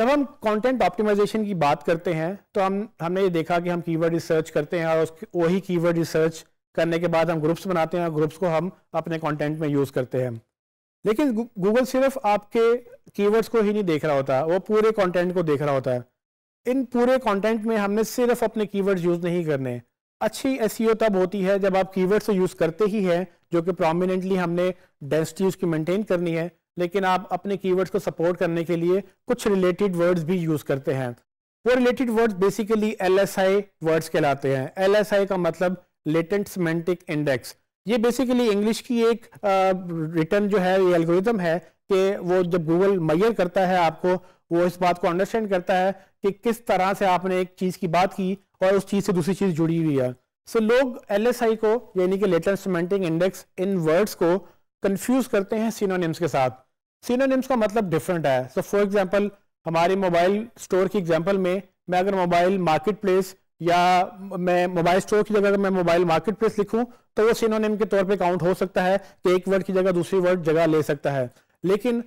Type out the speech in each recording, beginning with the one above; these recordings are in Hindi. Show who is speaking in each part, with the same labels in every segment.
Speaker 1: जब हम कंटेंट ऑप्टिमाइजेशन की बात करते हैं तो हम हमने ये देखा कि हम कीवर्ड रिसर्च करते हैं और वही कीवर्ड रिसर्च करने के बाद हम ग्रुप्स बनाते हैं और ग्रुप्स को हम अपने कंटेंट में यूज़ करते हैं लेकिन गूगल सिर्फ आपके कीवर्ड्स को ही नहीं देख रहा होता वो पूरे कॉन्टेंट को देख रहा होता है इन पूरे कॉन्टेंट में हमने सिर्फ अपने कीवर्ड्स यूज़ नहीं करने अच्छी ऐसी e तब होती है जब आप कीवर्ड्स यूज़ तो करते ही हैं जो कि प्रोमिनेंटली हमने डेंसिटी उसकी मेंटेन करनी है लेकिन आप अपने कीवर्ड्स को सपोर्ट करने के लिए कुछ रिलेटेड वर्ड्स भी यूज़ करते हैं वो related words basically L words कहलाते हैं एल का मतलब लेटेंट सीमेंटिक इंडेक्स ये बेसिकली इंग्लिश की एक रिटर्न जो है ये एल्गोरिथम है कि वो जब गूगल मैयर करता है आपको वो इस बात को अंडरस्टैंड करता है कि किस तरह से आपने एक चीज़ की बात की और उस चीज़ से दूसरी चीज़ जुड़ी हुई है सो so, लोग एल को यानी कि लेटेंट सीमेंटिक इंडेक्स इन वर्ड्स को कंफ्यूज करते हैं सीनोनिम्स के साथ सीनोनिम्स का मतलब डिफरेंट है सो फॉर एग्जाम्पल हमारे मोबाइल स्टोर की एग्जाम्पल में मैं अगर मोबाइल मार्केट प्लेस या मैं मोबाइल स्टोर की जगह अगर मैं मोबाइल मार्केट प्लेस लिखूं तो वो सीनोनिम के तौर पे काउंट हो सकता है कि एक वर्ड की जगह दूसरी वर्ड जगह ले सकता है लेकिन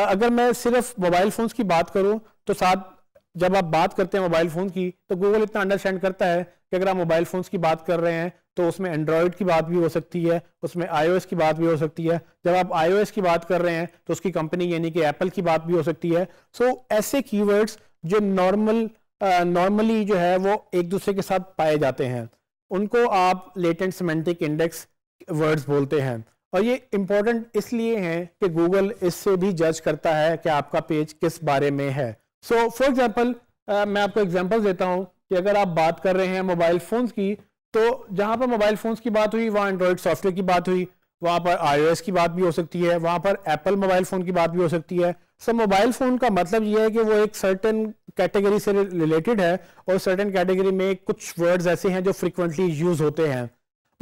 Speaker 1: अगर मैं सिर्फ मोबाइल फोन की बात करूं तो साथ जब आप बात करते हैं मोबाइल फोन की तो गूगल इतना अंडरस्टैंड करता है कि अगर आप मोबाइल फोन की बात कर रहे हैं तो उसमें एंड्रॉयड की बात भी हो सकती है उसमें आईओएस की बात भी हो सकती है जब आप आईओएस की बात कर रहे हैं तो उसकी कंपनी यानी कि एप्पल की बात भी हो सकती है सो so, ऐसे कीवर्ड्स जो नॉर्मल नॉर्मली जो है वो एक दूसरे के साथ पाए जाते हैं उनको आप लेटेंट सिमेंटिक इंडेक्स वर्ड्स बोलते हैं और ये इम्पोर्टेंट इसलिए हैं कि गूगल इससे भी जज करता है कि आपका पेज किस बारे में है सो फॉर एग्जाम्पल मैं आपको एग्जाम्पल देता हूँ कि अगर आप बात कर रहे हैं मोबाइल फ़ोन्स की तो जहाँ पर मोबाइल फ़ोन्स की बात हुई वहाँ एंड्रॉइड सॉफ्टवेयर की बात हुई वहाँ पर आई की बात भी हो सकती है वहाँ पर एप्पल मोबाइल फ़ोन की बात भी हो सकती है सो मोबाइल फ़ोन का मतलब यह है कि वो एक सर्टन कैटेगरी से रिलेटेड है और सर्टन कैटेगरी में कुछ वर्ड्स ऐसे हैं जो फ्रिक्वेंटली यूज़ होते हैं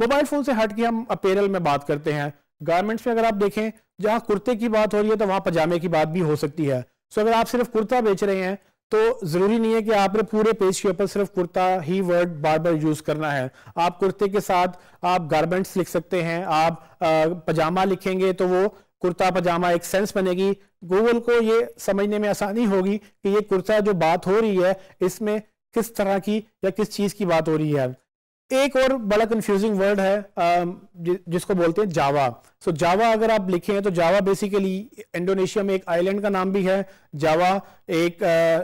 Speaker 1: मोबाइल फ़ोन से हट के हम अपेरल में बात करते हैं गारमेंट्स में अगर आप देखें जहाँ कुर्ते की बात हो रही है तो वहाँ पजामे की बात भी हो सकती है सो अगर आप सिर्फ कुर्ता बेच रहे हैं तो जरूरी नहीं है कि आपने पूरे पेज के ऊपर सिर्फ कुर्ता ही वर्ड बार बार यूज करना है आप कुर्ते के साथ आप गारमेंट्स लिख सकते हैं आप पजामा लिखेंगे तो वो कुर्ता पजामा एक सेंस बनेगी गूगल को ये समझने में आसानी होगी कि ये कुर्ता जो बात हो रही है इसमें किस तरह की या किस चीज की बात हो रही है एक और बड़ा कंफ्यूजिंग वर्ड है um, जिसको बोलते हैं जावा सो so, जावा अगर आप लिखे हैं तो जावा बेसिकली इंडोनेशिया में एक आइलैंड का नाम भी है जावा एक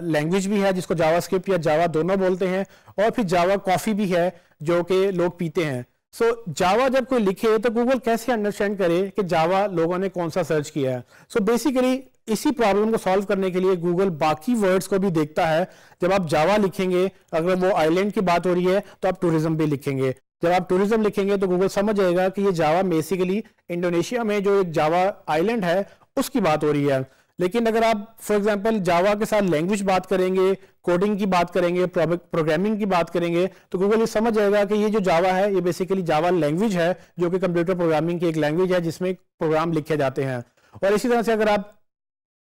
Speaker 1: लैंग्वेज uh, भी है जिसको जावा स्क्रिप्ट या जावा दोनों बोलते हैं और फिर जावा कॉफ़ी भी है जो कि लोग पीते हैं सो so, जावा जब कोई लिखे तो गूगल कैसे अंडरस्टैंड करे कि जावा लोगों ने कौन सा सर्च किया है सो बेसिकली इसी प्रॉब्लम को सॉल्व करने के लिए गूगल बाकी वर्ड्स को भी देखता है जब आप जावा लिखेंगे अगर वो आइलैंड की बात हो रही है तो आप टूरिज्म भी लिखेंगे जब आप टूरिज्म लिखेंगे तो गूगल समझ जाएगा कि ये जावा बेसिकली इंडोनेशिया में जो एक जावा आइलैंड है उसकी बात हो रही है लेकिन अगर आप फॉर एग्जाम्पल जावा के साथ लैंग्वेज बात करेंगे कोडिंग की बात करेंगे प्रोग्रामिंग की बात करेंगे तो गूगल ये समझ जाएगा कि ये जो जावा है ये बेसिकली जावा लैंग्वेज है जो कि कंप्यूटर प्रोग्रामिंग की एक लैंग्वेज है जिसमें प्रोग्राम लिखे जाते हैं और इसी तरह से अगर आप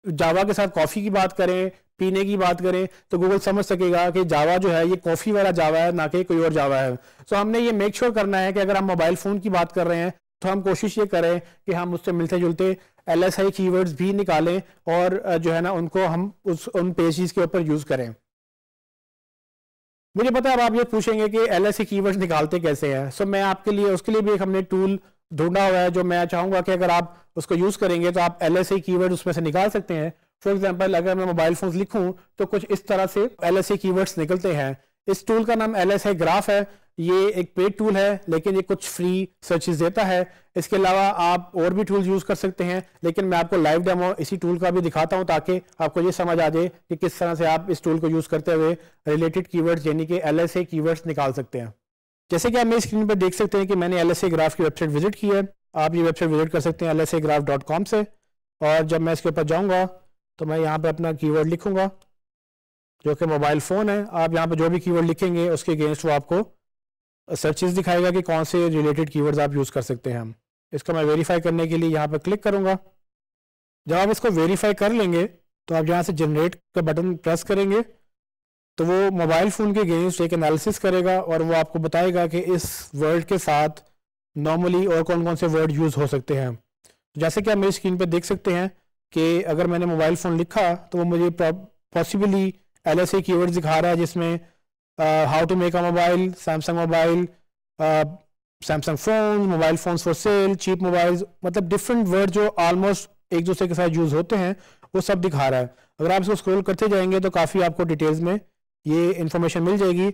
Speaker 1: जावा के साथ कॉफ़ी की बात करें पीने की बात करें तो गूगल समझ सकेगा कि जावा जो है ये कॉफ़ी वाला जावा है ना कि कोई और जावा है सो हमने ये मेक श्योर sure करना है कि अगर हम मोबाइल फ़ोन की बात कर रहे हैं तो हम कोशिश ये करें कि हम उससे मिलते जुलते एल एस आई कीवर्ड्स भी निकालें और जो है ना उनको हम उस उन पेजेस के ऊपर यूज़ करें मुझे पता है अब आप ये पूछेंगे कि एल एस आई वर्ड्स निकालते कैसे हैं सो मैं आपके लिए उसके लिए भी एक हमने टूल ढूंढा हुआ है जो मैं चाहूंगा कि अगर आप उसको यूज़ करेंगे तो आप एल एस उसमें से निकाल सकते हैं फॉर एग्जाम्पल अगर मैं मोबाइल फ़ोन लिखूँ तो कुछ इस तरह से एल एस निकलते हैं इस टूल का नाम एल एस ग्राफ है ये एक पेड टूल है लेकिन ये कुछ फ्री सर्चेज देता है इसके अलावा आप और भी टूल्स यूज़ कर सकते हैं लेकिन मैं आपको लाइव डेमो इसी टूल का भी दिखाता हूं ताकि आपको ये समझ आ जाए कि किस तरह से आप इस टूल को यूज़ करते हुए रिलेटेड कीवर्ड्स यानी कि एल एस कीवर्ड्स निकाल सकते हैं जैसे कि आप मेरी स्क्रीन पर देख सकते हैं कि मैंने एल ग्राफ की वेबसाइट विजिट की है आप ये वेबसाइट विजिट कर सकते हैं एल से और जब मैं इसके ऊपर जाऊंगा तो मैं यहाँ पर अपना कीवर्ड लिखूंगा जो कि मोबाइल फ़ोन है आप यहाँ पर जो भी कीवर्ड लिखेंगे उसके अगेंस्ट वो आपको सर्चेज दिखाएगा कि कौन से रिलेटेड कीवर्ड्स आप यूज़ कर सकते हैं हम इसको मैं वेरीफाई करने के लिए यहाँ पर क्लिक करूँगा जब आप इसको वेरीफाई कर लेंगे तो आप यहाँ से जनरेट का बटन प्रेस करेंगे तो वो मोबाइल फ़ोन के अगेंस्ट एक एनालिसिस करेगा और वो आपको बताएगा कि इस वर्ड के साथ नॉर्मली और कौन कौन से वर्ड यूज़ हो सकते हैं तो जैसे कि आप मेरी स्क्रीन पर देख सकते हैं कि अगर मैंने मोबाइल फ़ोन लिखा तो वो मुझे पॉसिबली एल एस दिखा रहा है जिसमें how to make a mobile Samsung mobile Samsung phone mobile phone for sale cheap mobile मतलब डिफरेंट वर्ड जो ऑलमोस्ट एक दूसरे के साथ यूज़ होते हैं वो सब दिखा रहा है अगर आप इसको स्क्रॉल करते जाएंगे तो काफ़ी आपको डिटेल्स में ये इन्फॉर्मेशन मिल जाएगी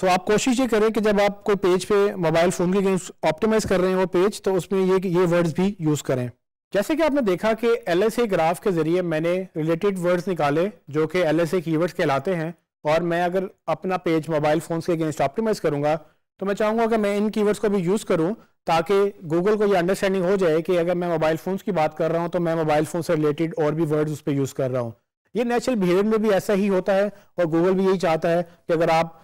Speaker 1: सो आप कोशिश ये करें कि जब आप कोई पेज पे मोबाइल फ़ोन के गेम्स ऑप्टिमाइज कर रहे हैं वो पेज तो उसमें ये ये वर्ड्स भी यूज़ करें जैसे कि आपने देखा कि एल एस ए ग्राफ के ज़रिए मैंने रिलेटेड वर्ड्स निकाले जो कि एल एस ए की वर्ड्स कहलाते हैं और मैं अगर अपना पेज मोबाइल फ़ोन्स के अगेंस्ट ऑप्टिमाइज़ करूंगा तो मैं चाहूंगा कि मैं इन कीवर्ड्स को भी यूज़ करूँ ताकि गूगल को ये अंडरस्टैंडिंग हो जाए कि अगर मैं मोबाइल फ़ोन्स की बात कर रहा हूँ तो मैं मोबाइल फ़ोन से रिलेटेड और भी वर्ड्स उस पर यूज़ कर रहा हूँ ये नेचुरल बिहेवियर में भी ऐसा ही होता है और गूगल भी यही चाहता है कि अगर आप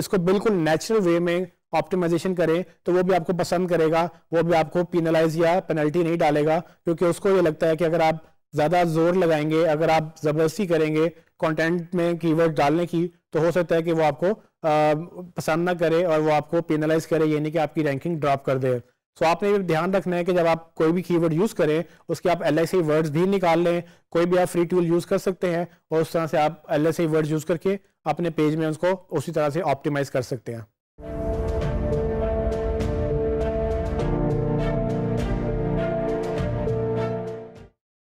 Speaker 1: इसको बिल्कुल नेचुरल वे में ऑप्टिमाइजेशन करें तो वो भी आपको पसंद करेगा वो भी आपको पिनलाइज या पेनल्टी नहीं डालेगा क्योंकि उसको ये लगता है कि अगर आप ज़्यादा जोर लगाएंगे अगर आप ज़बरदस्ती करेंगे कंटेंट में कीवर्ड डालने की तो हो सकता है कि वो आपको पसंद ना करे और वो आपको पेनलाइज करे यानी कि आपकी रैंकिंग ड्रॉप कर दे सो so, आपने ध्यान रखना है कि जब आप कोई भी कीवर्ड यूज करें उसके आप एल वर्ड्स भी निकाल लें कोई भी आप फ्री टूल यूज कर सकते हैं और उस तरह से आप एल वर्ड्स यूज करके अपने पेज में उसको उसी तरह से ऑप्टिमाइज कर सकते हैं